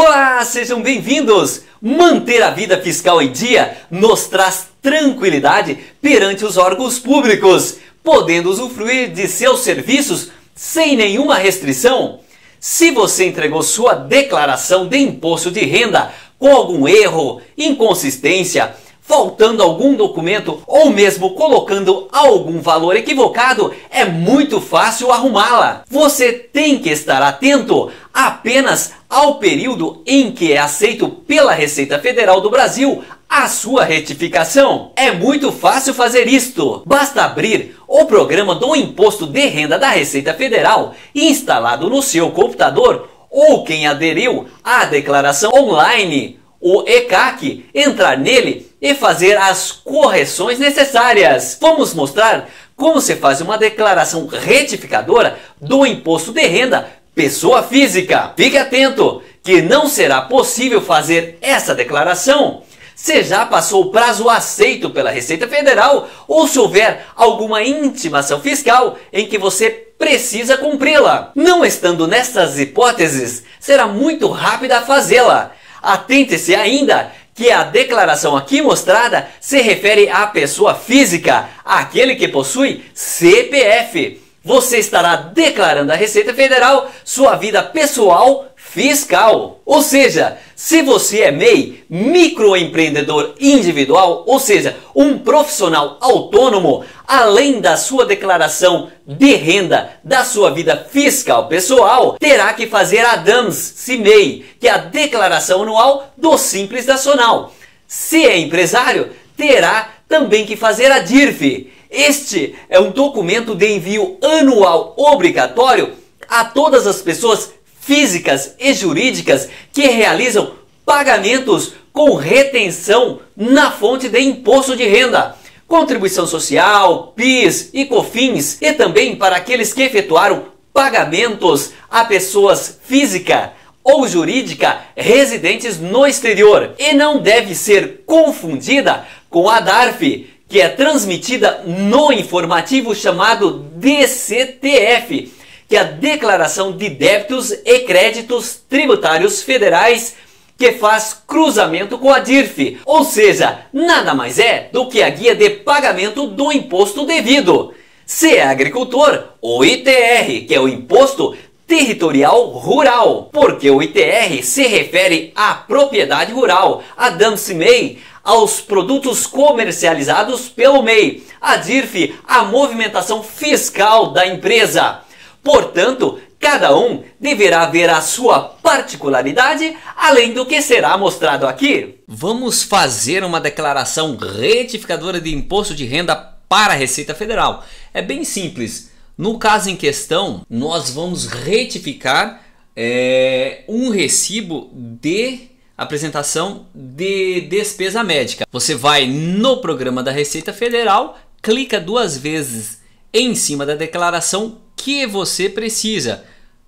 Olá, sejam bem-vindos! Manter a vida fiscal em dia nos traz tranquilidade perante os órgãos públicos, podendo usufruir de seus serviços sem nenhuma restrição. Se você entregou sua declaração de imposto de renda com algum erro, inconsistência, faltando algum documento ou mesmo colocando algum valor equivocado, é muito fácil arrumá-la. Você tem que estar atento apenas ao período em que é aceito pela Receita Federal do Brasil a sua retificação. É muito fácil fazer isto. Basta abrir o programa do Imposto de Renda da Receita Federal instalado no seu computador ou quem aderiu à declaração online, o ECAC, entrar nele e fazer as correções necessárias. Vamos mostrar como se faz uma declaração retificadora do imposto de renda pessoa física. Fique atento que não será possível fazer essa declaração se já passou o prazo aceito pela Receita Federal ou se houver alguma intimação fiscal em que você precisa cumpri-la. Não estando nessas hipóteses, será muito rápida a fazê-la. Atente-se ainda que a declaração aqui mostrada se refere à pessoa física, aquele que possui CPF. Você estará declarando à Receita Federal sua vida pessoal fiscal. Ou seja, se você é MEI, microempreendedor individual, ou seja, um profissional autônomo, além da sua declaração de renda da sua vida fiscal pessoal, terá que fazer a DAMS mei, que é a declaração anual do Simples Nacional. Se é empresário, terá também que fazer a DIRF. Este é um documento de envio anual obrigatório a todas as pessoas físicas e jurídicas que realizam pagamentos com retenção na fonte de imposto de renda contribuição social, PIS e COFINS, e também para aqueles que efetuaram pagamentos a pessoas física ou jurídica residentes no exterior. E não deve ser confundida com a DARF, que é transmitida no informativo chamado DCTF que a declaração de débitos e créditos tributários federais que faz cruzamento com a DIRF, ou seja, nada mais é do que a guia de pagamento do imposto devido. Se é agricultor, o ITR, que é o imposto territorial rural, porque o ITR se refere à propriedade rural, a DamsiMei, aos produtos comercializados pelo MEI, a DIRF, a movimentação fiscal da empresa. Portanto, cada um deverá ver a sua particularidade, além do que será mostrado aqui. Vamos fazer uma declaração retificadora de imposto de renda para a Receita Federal. É bem simples. No caso em questão, nós vamos retificar é, um recibo de apresentação de despesa médica. Você vai no programa da Receita Federal, clica duas vezes em cima da declaração que você precisa.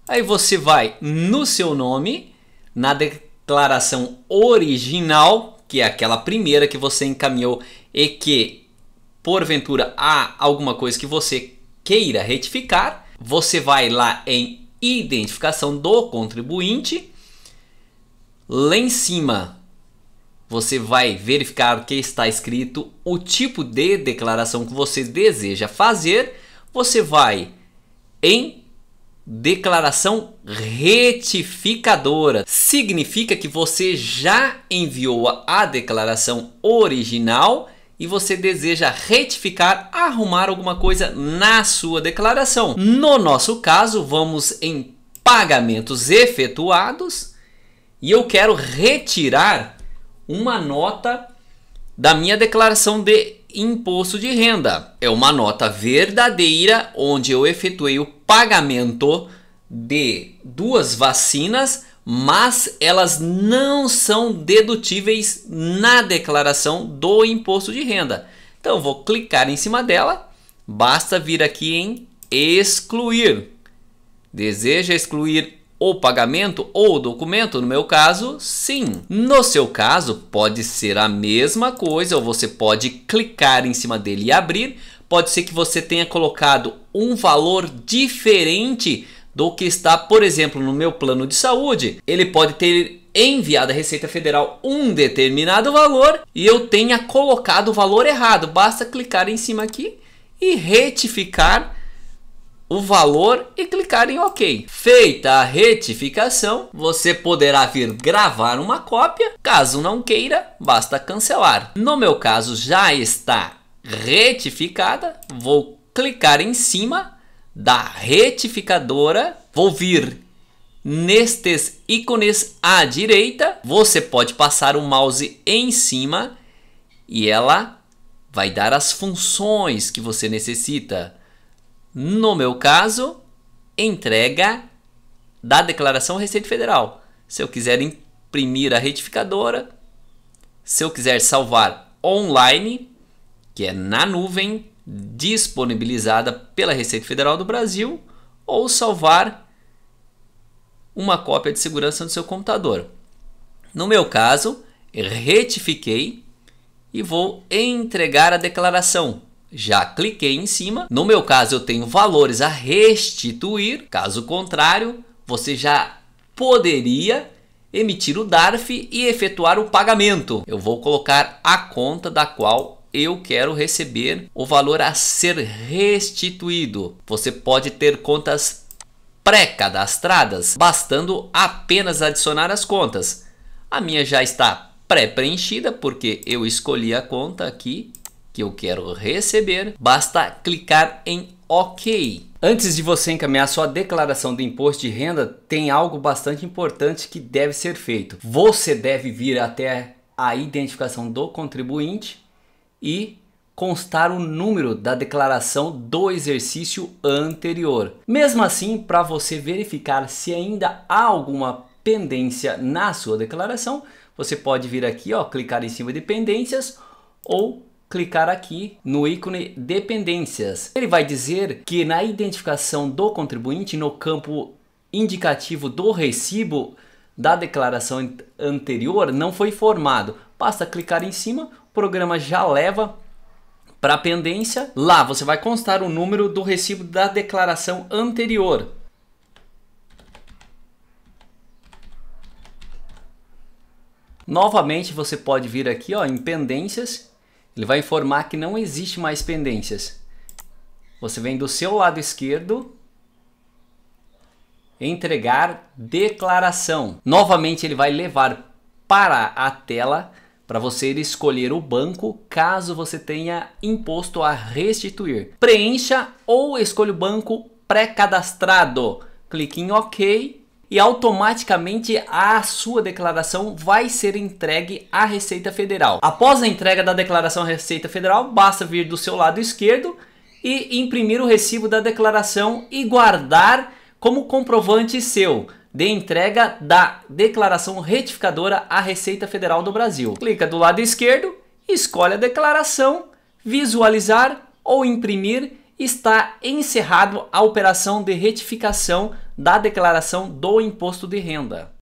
Aí você vai no seu nome, na declaração original, que é aquela primeira que você encaminhou e que porventura há alguma coisa que você queira retificar, você vai lá em identificação do contribuinte. Lá em cima, você vai verificar que está escrito o tipo de declaração que você deseja fazer. Você vai em declaração retificadora. Significa que você já enviou a declaração original e você deseja retificar, arrumar alguma coisa na sua declaração. No nosso caso, vamos em pagamentos efetuados e eu quero retirar uma nota da minha declaração de imposto de renda. É uma nota verdadeira onde eu efetuei o pagamento de duas vacinas, mas elas não são dedutíveis na declaração do imposto de renda. Então vou clicar em cima dela, basta vir aqui em excluir. Deseja excluir o pagamento ou o documento, no meu caso, sim. No seu caso, pode ser a mesma coisa, ou você pode clicar em cima dele e abrir. Pode ser que você tenha colocado um valor diferente do que está, por exemplo, no meu plano de saúde. Ele pode ter enviado à Receita Federal um determinado valor e eu tenha colocado o valor errado. Basta clicar em cima aqui e retificar o valor e clicar em OK. Feita a retificação, você poderá vir gravar uma cópia. Caso não queira, basta cancelar. No meu caso, já está retificada. Vou clicar em cima da retificadora. Vou vir nestes ícones à direita. Você pode passar o mouse em cima e ela vai dar as funções que você necessita no meu caso, entrega da declaração Receita Federal. Se eu quiser imprimir a retificadora, se eu quiser salvar online, que é na nuvem disponibilizada pela Receita Federal do Brasil, ou salvar uma cópia de segurança no seu computador. No meu caso, retifiquei e vou entregar a declaração já cliquei em cima. No meu caso, eu tenho valores a restituir. Caso contrário, você já poderia emitir o DARF e efetuar o pagamento. Eu vou colocar a conta da qual eu quero receber o valor a ser restituído. Você pode ter contas pré-cadastradas, bastando apenas adicionar as contas. A minha já está pré-preenchida porque eu escolhi a conta aqui que eu quero receber, basta clicar em OK. Antes de você encaminhar sua declaração de imposto de renda, tem algo bastante importante que deve ser feito. Você deve vir até a identificação do contribuinte e constar o número da declaração do exercício anterior. Mesmo assim, para você verificar se ainda há alguma pendência na sua declaração, você pode vir aqui, ó, clicar em cima de pendências ou clicar aqui no ícone dependências. Ele vai dizer que na identificação do contribuinte no campo indicativo do recibo da declaração anterior não foi formado. Basta clicar em cima, o programa já leva para a pendência. Lá você vai constar o número do recibo da declaração anterior. Novamente você pode vir aqui ó, em pendências ele vai informar que não existe mais pendências. Você vem do seu lado esquerdo entregar declaração. Novamente ele vai levar para a tela para você escolher o banco caso você tenha imposto a restituir. Preencha ou escolha o banco pré-cadastrado. Clique em OK e automaticamente a sua declaração vai ser entregue à Receita Federal. Após a entrega da declaração à Receita Federal, basta vir do seu lado esquerdo e imprimir o recibo da declaração e guardar como comprovante seu de entrega da declaração retificadora à Receita Federal do Brasil. Clica do lado esquerdo, escolhe a declaração, visualizar ou imprimir, está encerrado a operação de retificação da declaração do imposto de renda.